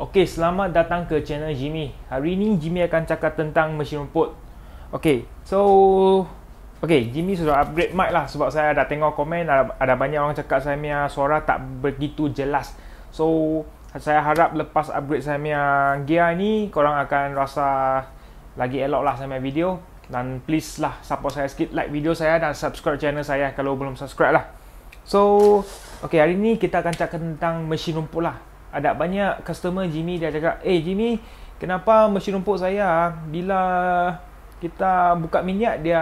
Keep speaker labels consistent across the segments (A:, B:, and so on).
A: Ok, selamat datang ke channel Jimmy Hari ini Jimmy akan cakap tentang mesin rumput Ok, so Ok, Jimmy sudah upgrade mic lah Sebab saya dah tengok komen Ada, ada banyak orang cakap saya punya suara tak begitu jelas So, saya harap lepas upgrade saya punya gear ni Korang akan rasa lagi elok lah saya punya video Dan please lah support saya sikit Like video saya dan subscribe channel saya Kalau belum subscribe lah So, ok hari ni kita akan cakap tentang mesin rumput lah ada banyak customer Jimmy dia cakap eh Jimmy kenapa mesin rumput saya ah? bila kita buka minyak dia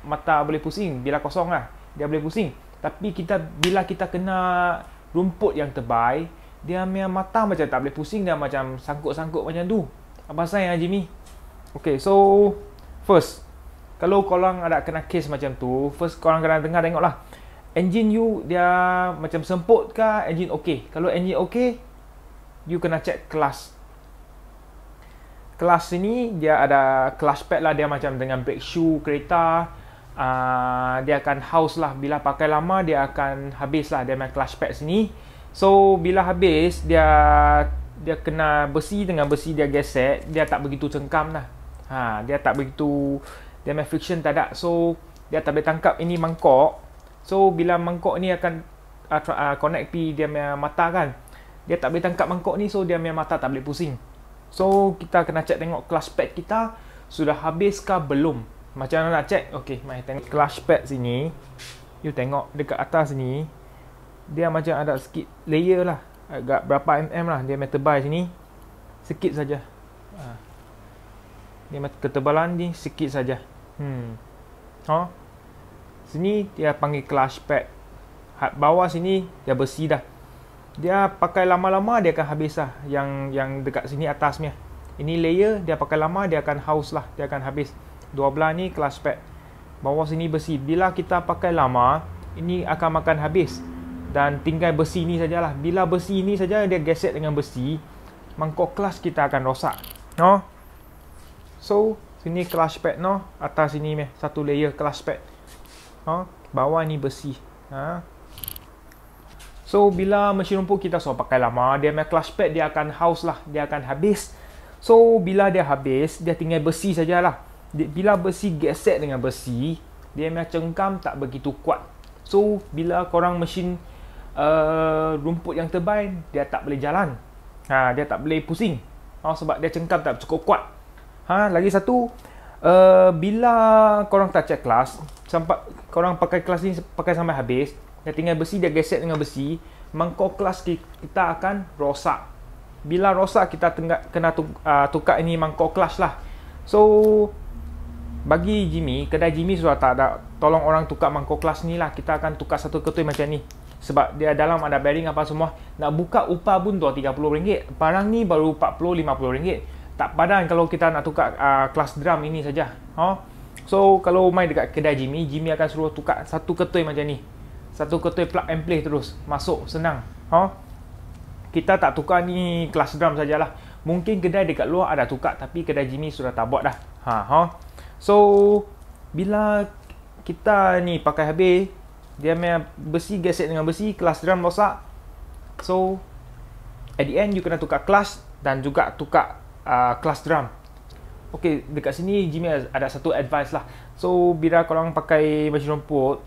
A: mata boleh pusing bila kosong lah dia boleh pusing tapi kita bila kita kena rumput yang tebal dia punya mata macam tak boleh pusing dia macam sangkut-sangkut macam tu apa pasal ya Jimmy ok so first kalau korang ada kena case macam tu first korang kena tengah tengok lah engine you dia macam semput ke engine okay kalau engine okay you kena check kelas kelas ini dia ada kelas pad lah dia macam dengan brake shoe kereta uh, dia akan house lah bila pakai lama dia akan habis lah dia main kelas pad sini so bila habis dia dia kena besi dengan besi dia gesek dia tak begitu cengkam lah ha, dia tak begitu dia main friction tak ada so dia tak boleh tangkap ini mangkok So bila mangkok ni akan uh, tra- uh, connect pi dia punya mata kan. Dia tak boleh tangkap mangkok ni so dia punya mata tak boleh pusing. So kita kena check tengok clutch pad kita sudah habis ke belum. Macam mana nak check? Okey, mai tengok clutch pad sini. You tengok dekat atas sini dia macam ada sikit layer lah. Agak berapa mm lah dia metal bar sini. Sikit saja. Ha. Dia ketebalan ni sikit saja. Hmm. Ha. Huh? Sini dia panggil clutch pad. Hat bawah sini dia besi dah. Dia pakai lama-lama dia akan habis lah. Yang yang dekat sini atasnya. Ini layer dia pakai lama dia akan haus lah. Dia akan habis. Dua belah ni clutch pad. Bawah sini besi. Bila kita pakai lama, ini akan makan habis. Dan tinggal besi ni sajalah. Bila besi ni saja dia geset dengan besi, mangkok kelas kita akan rosak. No? So, sini clutch pad no. Atas sini meh. Satu layer clutch pad ha? bawah ni besi, ha? so bila mesin rumput kita suruh pakai lama dia punya clutch pad dia akan haus lah dia akan habis so bila dia habis dia tinggal bersih sajalah bila bersih gesek dengan besi dia punya cengkam tak begitu kuat so bila korang mesin uh, rumput yang terbaik, dia tak boleh jalan ha, dia tak boleh pusing ha, sebab dia cengkam tak cukup kuat ha, lagi satu uh, bila korang tak check kelas, sampai korang pakai kelas ni pakai sampai habis, dia tinggal besi dia gesek dengan besi, mangkok kelas kita akan rosak. Bila rosak kita tengah, kena ah, tukar ini mangkok kelas lah. So bagi Jimmy, kedai Jimmy sudah tak ada tolong orang tukar mangkok kelas ni lah. Kita akan tukar satu ketui macam ni. Sebab dia dalam ada bearing apa semua. Nak buka upah pun RM230. Barang ni baru RM40-50 tak padan kalau kita nak tukar uh, kelas drum ini saja. Ha. Huh? So kalau main dekat kedai Jimmy, Jimmy akan suruh tukar satu ketui macam ni. Satu ketui plug and play terus masuk senang. Ha. Huh? Kita tak tukar ni kelas drum sajalah. Mungkin kedai dekat luar ada tukar tapi kedai Jimmy sudah tak buat dah. Ha ha. So bila kita ni pakai habis dia main besi gasset dengan besi kelas drum rosak. So at the end you kena tukar kelas dan juga tukar kelas uh, drum. Okay, dekat sini Jimmy ada satu advice lah. So, bila korang pakai machine rumput,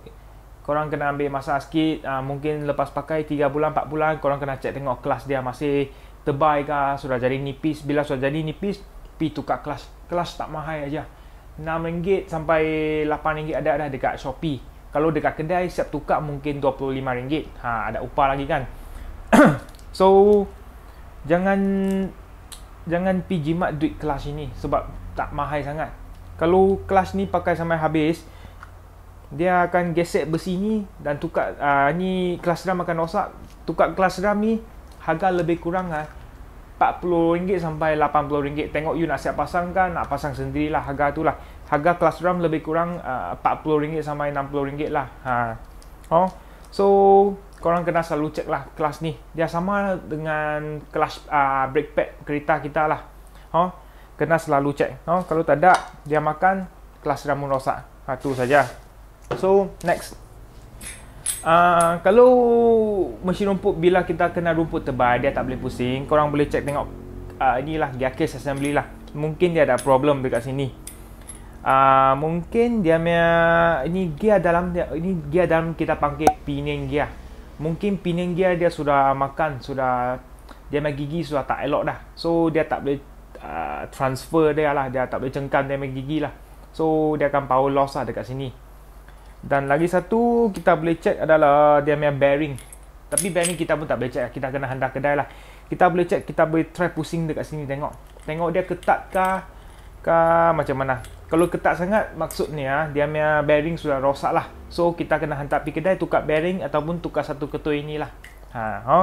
A: korang kena ambil masa sikit. Uh, mungkin lepas pakai 3 bulan, 4 bulan, korang kena check tengok kelas dia masih terbaik ke, sudah jadi nipis. Bila sudah jadi nipis, pi tukar kelas. Kelas tak mahal aja. RM6 sampai RM8 ada dah dekat Shopee. Kalau dekat kedai siap tukar mungkin RM25. Ha, ada upah lagi kan. so, jangan jangan pi jimat duit kelas ini sebab tak mahal sangat. Kalau kelas ni pakai sampai habis, dia akan gesek besi ni dan tukar uh, ni kelas ram akan rosak. Tukar kelas ram ni harga lebih kurang ah uh, RM40 sampai RM80. Tengok you nak siap pasang kan, nak pasang sendirilah harga tu lah. Harga kelas ram lebih kurang RM40 ah, uh, sampai RM60 lah. Ha. Oh. So, korang kena selalu cek lah kelas ni dia sama dengan kelas uh, brake pad kereta kita lah ha kena selalu cek. ha kalau tak ada dia makan kelas dah rosak ha ah, tu saja so next Uh, kalau mesin rumput bila kita kena rumput tebal dia tak boleh pusing korang boleh cek tengok uh, inilah gear case assembly lah mungkin dia ada problem dekat sini uh, mungkin dia punya ini gear dalam dia ini gear dalam kita panggil pinion gear mungkin pinning gear dia sudah makan sudah dia main gigi sudah tak elok dah so dia tak boleh uh, transfer dia lah dia tak boleh cengkam dia main gigi lah so dia akan power loss lah dekat sini dan lagi satu kita boleh check adalah dia punya bearing tapi bearing kita pun tak boleh check lah. kita kena hantar kedai lah kita boleh check kita boleh try pusing dekat sini tengok tengok dia ketat kah macam mana kalau ketat sangat maksudnya ah, dia punya bearing sudah rosak lah so kita kena hantar pergi kedai tukar bearing ataupun tukar satu ketua inilah ha, ha.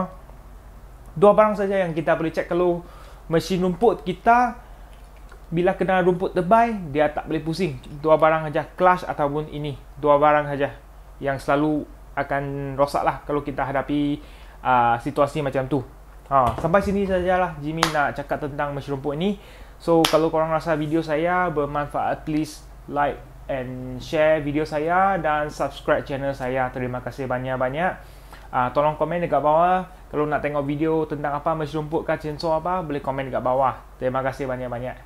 A: dua barang saja yang kita boleh check kalau mesin rumput kita bila kena rumput tebai dia tak boleh pusing dua barang saja clutch ataupun ini dua barang saja yang selalu akan rosak lah kalau kita hadapi uh, situasi macam tu ha, sampai sini sajalah Jimmy nak cakap tentang mesin rumput ini. So kalau korang rasa video saya bermanfaat please like and share video saya dan subscribe channel saya. Terima kasih banyak-banyak. Uh, tolong komen dekat bawah kalau nak tengok video tentang apa mushroom rumput ke apa boleh komen dekat bawah. Terima kasih banyak-banyak.